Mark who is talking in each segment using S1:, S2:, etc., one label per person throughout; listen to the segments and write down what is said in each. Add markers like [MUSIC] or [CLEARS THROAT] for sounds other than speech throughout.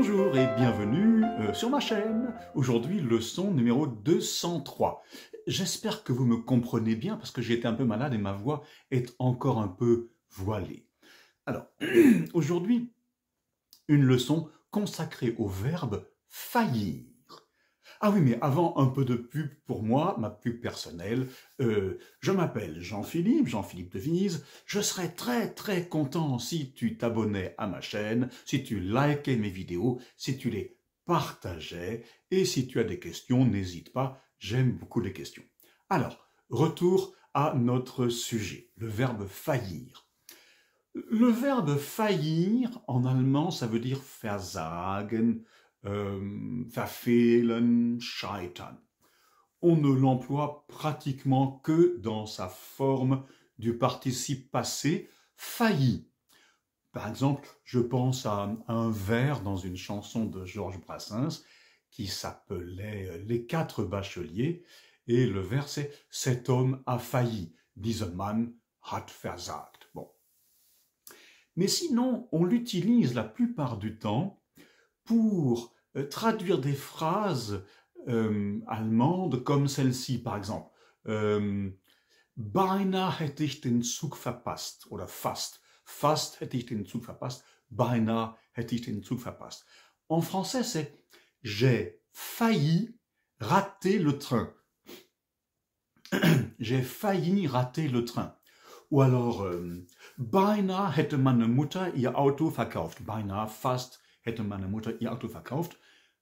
S1: Bonjour et bienvenue euh, sur ma chaîne. Aujourd'hui, leçon numéro 203. J'espère que vous me comprenez bien parce que j'ai été un peu malade et ma voix est encore un peu voilée. Alors, [CLEARS THROAT] aujourd'hui, une leçon consacrée au verbe faillir. Ah oui, mais avant, un peu de pub pour moi, ma pub personnelle. Euh, je m'appelle Jean-Philippe, Jean-Philippe de Je serais très très content si tu t'abonnais à ma chaîne, si tu likais mes vidéos, si tu les partageais. Et si tu as des questions, n'hésite pas, j'aime beaucoup les questions. Alors, retour à notre sujet, le verbe faillir. Le verbe faillir, en allemand, ça veut dire versagen, euh, on ne l'emploie pratiquement que dans sa forme du participe passé failli. Par exemple, je pense à un vers dans une chanson de Georges Brassens qui s'appelait Les quatre bacheliers et le vers c'est Cet homme a failli, a hat versagt. Bon. Mais sinon, on l'utilise la plupart du temps pour euh, traduire des phrases euh, allemandes comme celle-ci, par exemple. Euh, beinahe hätte ich den Zug verpasst. Oder fast. Fast hätte ich den Zug verpasst. Beinahe hätte ich den Zug verpasst. En français, c'est j'ai failli rater le train. [CLEARS THROAT] j'ai failli rater le train. Ou alors, euh, beinahe hätte meine Mutter ihr Auto verkauft. Beinahe, fast, hätte meine Mutter ihr Auto verkauft,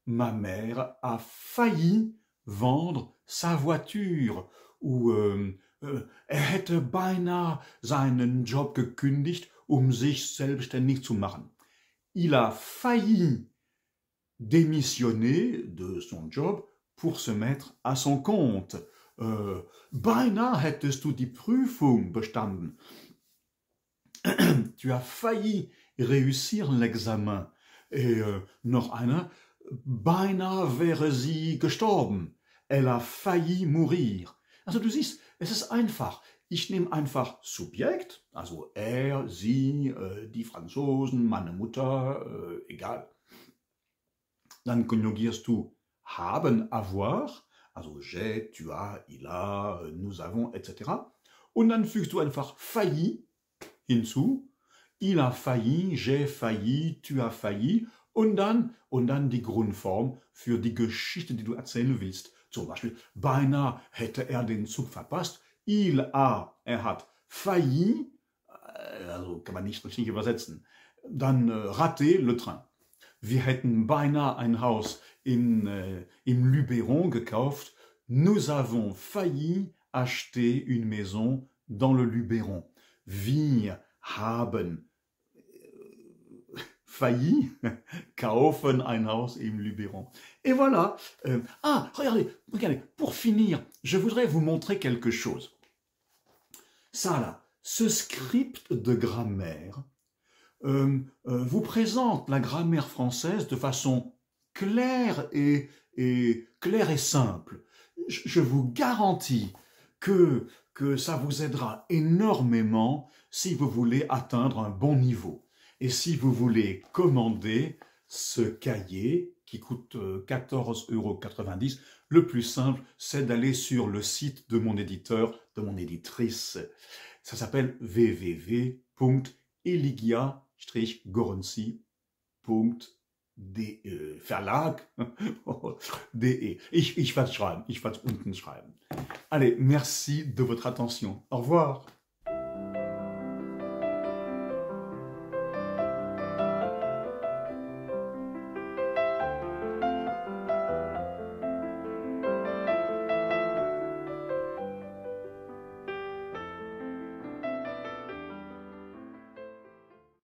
S1: ma mère a failli vendre sa voiture ou euh, euh, er hätte beinahe seinen Job gekündigt, um sich selbstständig zu machen. Il a failli démissionner de son job pour se mettre à son compte. Euh, beinahe hättest du die Prüfung bestanden. [CLEARS THROAT] tu as failli réussir l'examen. Et noch einer. Beinahe wäre sie gestorben. Elle a failli mourir. Also du siehst, es ist einfach. Ich nehme einfach Subjekt, also er, sie, äh, die Franzosen, meine Mutter, äh, egal. Dann konjugierst du haben, avoir, also j'ai, tu as, il a, euh, nous avons, etc. Und dann fügst du einfach failli hinzu il a failli, j'ai failli, tu as failli und dann, und dann die Grundform für die Geschichte, die du erzählen willst. Zum Beispiel, beinahe hätte er den Zug verpasst. Il a, er hat failli, äh, also kann man nicht richtig übersetzen. Dann äh, raté le train. Wir hätten beinahe ein Haus in, äh, im Luberon gekauft. Nous avons failli acheter une maison dans le Luberon. Wir haben äh, failli, [LAUGHS] kaufen ein Haus im Luberon. Et voilà. Euh, ah, regardez, regardez, pour finir, je voudrais vous montrer quelque chose. Ça là, ce script de grammaire euh, euh, vous présente la grammaire française de façon claire et, et, claire et simple. je vous garantis que, ça vous aidera énormément si vous voulez atteindre un bon niveau. Et si vous voulez commander ce cahier qui coûte 14,90 euh, euros, le plus simple, c'est d'aller sur le site de mon éditeur, de mon éditrice. Ça s'appelle wwweligia goronsicom de, faire äh, Verlag. [LAUGHS] de. Ich, ich werde schreiben, ich werde unten schreiben. Allez, merci de votre attention. Au revoir.